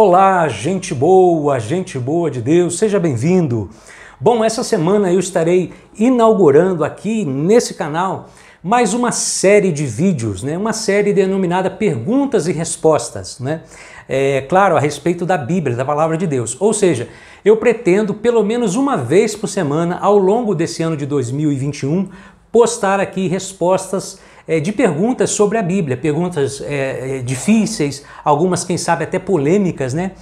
Olá, gente boa, gente boa de Deus, seja bem-vindo. Bom, essa semana eu estarei inaugurando aqui nesse canal mais uma série de vídeos, né? uma série denominada Perguntas e Respostas, né? É, claro, a respeito da Bíblia, da Palavra de Deus. Ou seja, eu pretendo, pelo menos uma vez por semana, ao longo desse ano de 2021, postar aqui respostas é, de perguntas sobre a Bíblia, perguntas é, é, difíceis, algumas, quem sabe, até polêmicas, né?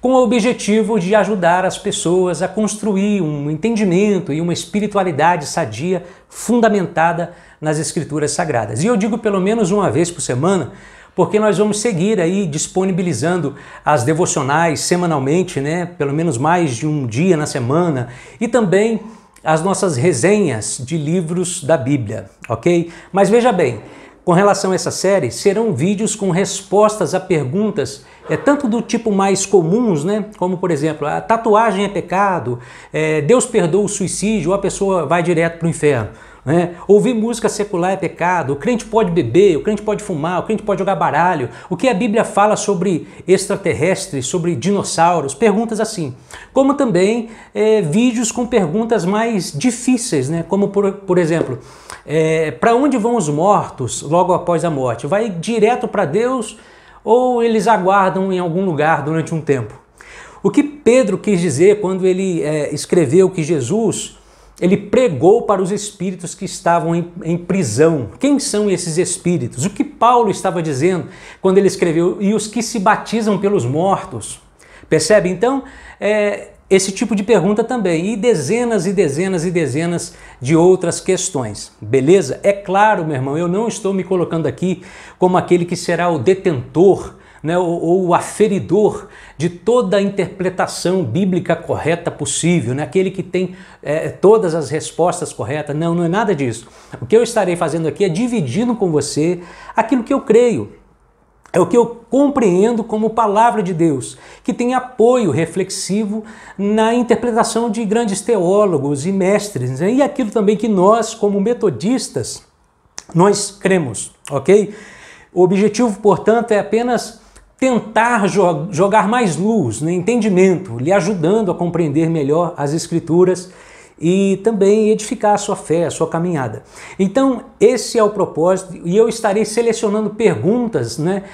com o objetivo de ajudar as pessoas a construir um entendimento e uma espiritualidade sadia fundamentada nas Escrituras Sagradas. E eu digo pelo menos uma vez por semana, porque nós vamos seguir aí disponibilizando as devocionais semanalmente, né? Pelo menos mais de um dia na semana e também as nossas resenhas de livros da Bíblia, ok? Mas veja bem, com relação a essa série, serão vídeos com respostas a perguntas, é, tanto do tipo mais comuns, né? Como, por exemplo, a tatuagem é pecado, é, Deus perdoa o suicídio, ou a pessoa vai direto para o inferno. Né? Ouvir música secular é pecado, o crente pode beber, o crente pode fumar, o crente pode jogar baralho. O que a Bíblia fala sobre extraterrestres, sobre dinossauros? Perguntas assim. Como também é, vídeos com perguntas mais difíceis, né? como por, por exemplo, é, para onde vão os mortos logo após a morte? Vai direto para Deus ou eles aguardam em algum lugar durante um tempo? O que Pedro quis dizer quando ele é, escreveu que Jesus ele pregou para os espíritos que estavam em, em, prisão. Quem são esses espíritos? O que Paulo estava dizendo quando ele escreveu, e os que se batizam pelos mortos? Percebe? Então, é, esse tipo de pergunta também, e dezenas e dezenas e dezenas de outras questões, beleza? É claro, meu irmão, eu não estou me colocando aqui como aquele que será o detentor né, ou, ou, o aferidor de toda a interpretação bíblica correta possível, né, aquele que tem é, todas as respostas corretas. Não, não é nada disso. O que eu estarei fazendo aqui é dividindo com você aquilo que eu creio. É o que eu compreendo como palavra de Deus, que tem apoio reflexivo na interpretação de grandes teólogos e mestres, né, e aquilo também que nós, como metodistas, nós cremos, ok? O objetivo, portanto, é apenas tentar jo jogar mais luz no né, entendimento, lhe ajudando a compreender melhor as Escrituras e também edificar a sua fé, a sua caminhada. Então, esse é o propósito, e eu estarei selecionando perguntas né,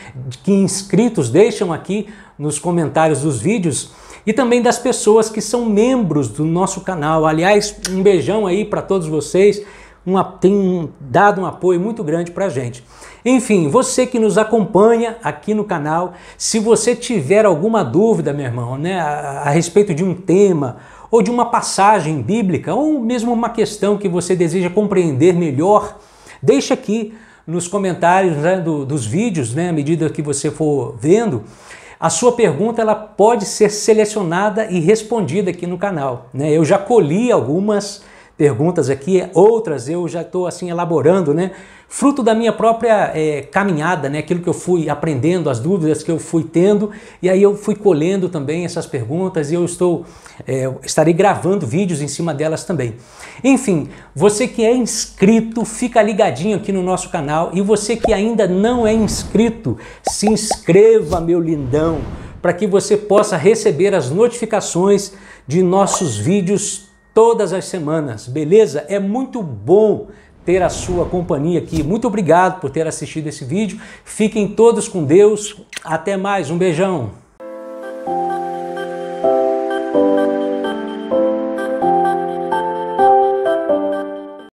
que inscritos deixam aqui nos comentários dos vídeos e também das pessoas que são membros do nosso canal. Aliás, um beijão aí para todos vocês uma, tem dado um apoio muito grande para a gente. Enfim, você que nos acompanha aqui no canal, se você tiver alguma dúvida, meu irmão, né, a, a respeito de um tema ou de uma passagem bíblica ou mesmo uma questão que você deseja compreender melhor, deixa aqui nos comentários né, do, dos vídeos, né, à medida que você for vendo, a sua pergunta ela pode ser selecionada e respondida aqui no canal. Né? Eu já colhi algumas perguntas aqui, outras eu já estou assim elaborando, né? Fruto da minha própria é, caminhada, né? Aquilo que eu fui aprendendo, as dúvidas que eu fui tendo, e aí eu fui colhendo também essas perguntas e eu estou é, estarei gravando vídeos em cima delas também. Enfim, você que é inscrito, fica ligadinho aqui no nosso canal e você que ainda não é inscrito, se inscreva, meu lindão, para que você possa receber as notificações de nossos vídeos todas as semanas, beleza? É muito bom ter a sua companhia aqui. Muito obrigado por ter assistido esse vídeo. Fiquem todos com Deus. Até mais. Um beijão.